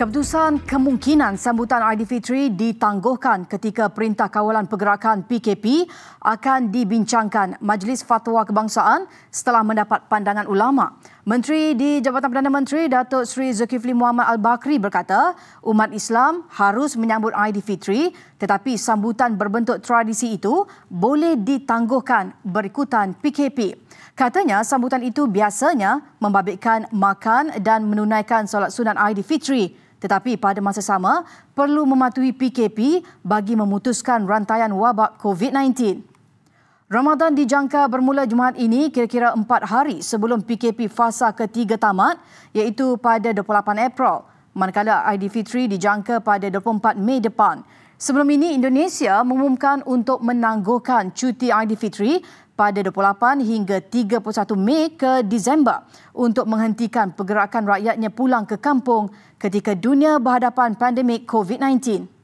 Keputusan kemungkinan sambutan IDV3 ditangguhkan ketika Perintah Kawalan Pergerakan PKP akan dibincangkan Majlis Fatwa Kebangsaan setelah mendapat pandangan ulama. Menteri di Jabatan Perdana Menteri Datuk Sri Zulkifli Muhammad Al-Bakri berkata, umat Islam harus menyambut IDV3 tetapi sambutan berbentuk tradisi itu boleh ditangguhkan berikutan PKP. Katanya sambutan itu biasanya membabitkan makan dan menunaikan solat sunat Aidilfitri. Fitri tetapi pada masa sama perlu mematuhi PKP bagi memutuskan rantaian wabak COVID-19. Ramadan dijangka bermula Jumaat ini kira-kira 4 hari sebelum PKP fasa ketiga tamat iaitu pada 28 April. Manakala Aidilfitri dijangka pada 24 Mei depan. Sebelum ini, Indonesia mengumumkan untuk menangguhkan cuti Aidilfitri pada 28 hingga 31 Mei ke Disember untuk menghentikan pergerakan rakyatnya pulang ke kampung ketika dunia berhadapan pandemik COVID-19.